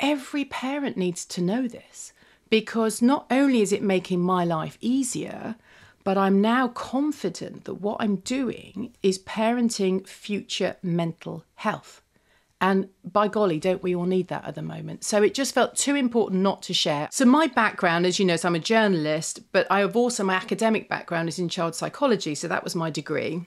every parent needs to know this because not only is it making my life easier, but I'm now confident that what I'm doing is parenting future mental health. And by golly, don't we all need that at the moment? So it just felt too important not to share. So, my background, as you know, so I'm a journalist, but I have also my academic background is in child psychology. So, that was my degree.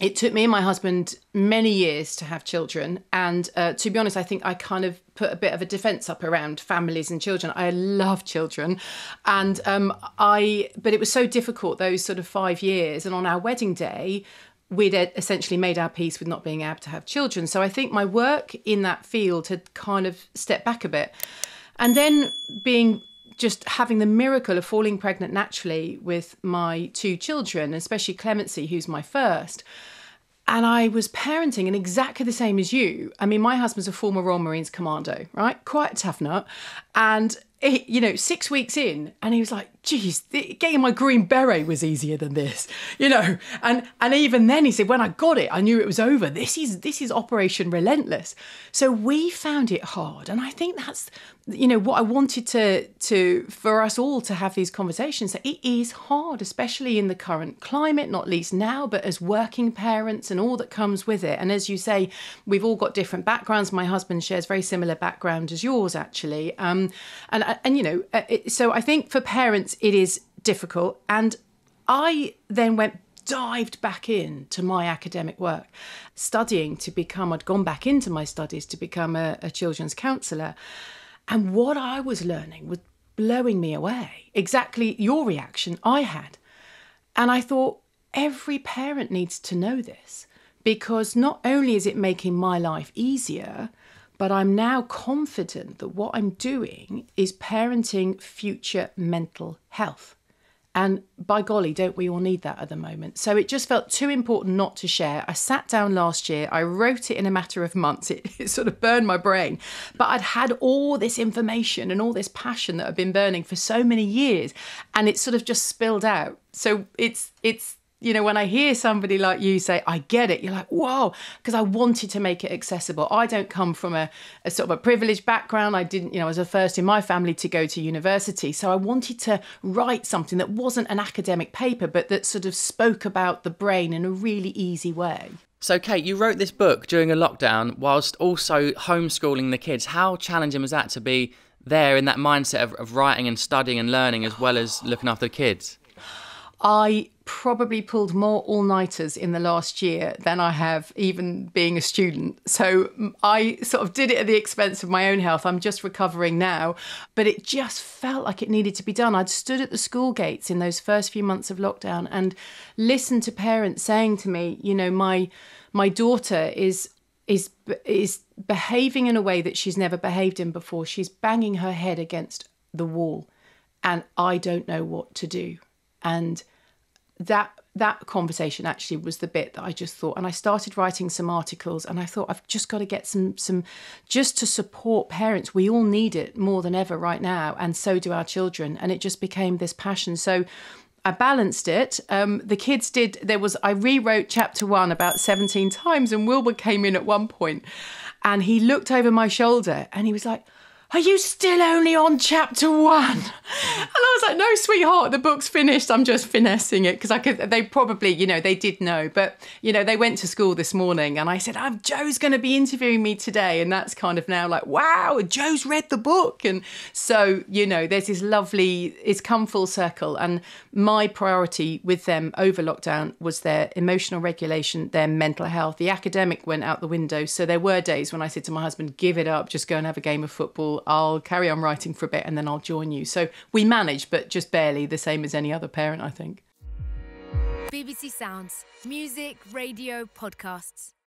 It took me and my husband many years to have children. And uh, to be honest, I think I kind of put a bit of a defense up around families and children. I love children. And um, I, but it was so difficult those sort of five years. And on our wedding day, we'd essentially made our peace with not being able to have children. So I think my work in that field had kind of stepped back a bit. And then being just having the miracle of falling pregnant naturally with my two children, especially Clemency, who's my first and I was parenting and exactly the same as you. I mean, my husband's a former Royal Marines commando, right? Quite a tough nut. And eh, you know, six weeks in, and he was like, "Geez, getting my green beret was easier than this," you know. And and even then, he said, "When I got it, I knew it was over. This is this is Operation Relentless." So we found it hard, and I think that's you know what I wanted to to for us all to have these conversations. That it is hard, especially in the current climate, not least now, but as working parents and all that comes with it. And as you say, we've all got different backgrounds. My husband shares very similar background as yours, actually. Um, and uh, and you know, uh, it, so I think for parents it is difficult. And I then went dived back in to my academic work, studying to become. I'd gone back into my studies to become a, a children's counsellor, and what I was learning was blowing me away. Exactly your reaction I had, and I thought every parent needs to know this because not only is it making my life easier, but I'm now confident that what I'm doing is parenting future mental health. And by golly, don't we all need that at the moment? So it just felt too important not to share. I sat down last year, I wrote it in a matter of months. It, it, sort of burned my brain. But I'd had all this information and all this passion that I've been burning for so many years, and it sort of just spilled out. So it's it's you know, when I hear somebody like you say, I get it, you're like, whoa, because I wanted to make it accessible. I don't come from a, a, sort of a privileged background. I didn't, you know, I was the first in my family to go to university. So I wanted to write something that wasn't an academic paper, but that sort of spoke about the brain in a really easy way. So, Kate, you wrote this book during a lockdown whilst also homeschooling the kids. How challenging was that to be there in that mindset of, of writing and studying and learning as well as looking after the kids? I probably pulled more all nighters in the last year than I have even being a student. So mm, I sort of did it at the expense of my own health. I'm just recovering now, but it just felt like it needed to be done. I'd stood at the school gates in those first few months of lockdown and listened to parents saying to me, you know, my my daughter is is is behaving in a way that she's never behaved in before. She's banging her head against the wall and I don't know what to do and that that conversation actually was the bit that I just thought and I started writing some articles and I thought I've just got to get some some just to support parents we all need it more than ever right now and so do our children and it just became this passion so I balanced it. Um, the kids did. There was I rewrote chapter one about seventeen times, and Wilbur came in at one point, and he looked over my shoulder and he was like, are you still only on chapter one? And I was like, No, sweetheart, the book's finished. I'm just finessing it. Because I could, they probably, you know, they did know. But, you know, they went to school this morning and I said, oh, Joe's going to be interviewing me today. And that's kind of now like, Wow, Joe's read the book. And so, you know, there's this lovely, it's come full circle. And my priority with them over lockdown was their emotional regulation, their mental health. The academic went out the window. So there were days when I said to my husband, Give it up, just go and have a game of football. I'll carry on writing for a bit and then I'll join you. So we manage, but just barely, the same as any other parent, I think. BBC Sounds, music, radio, podcasts.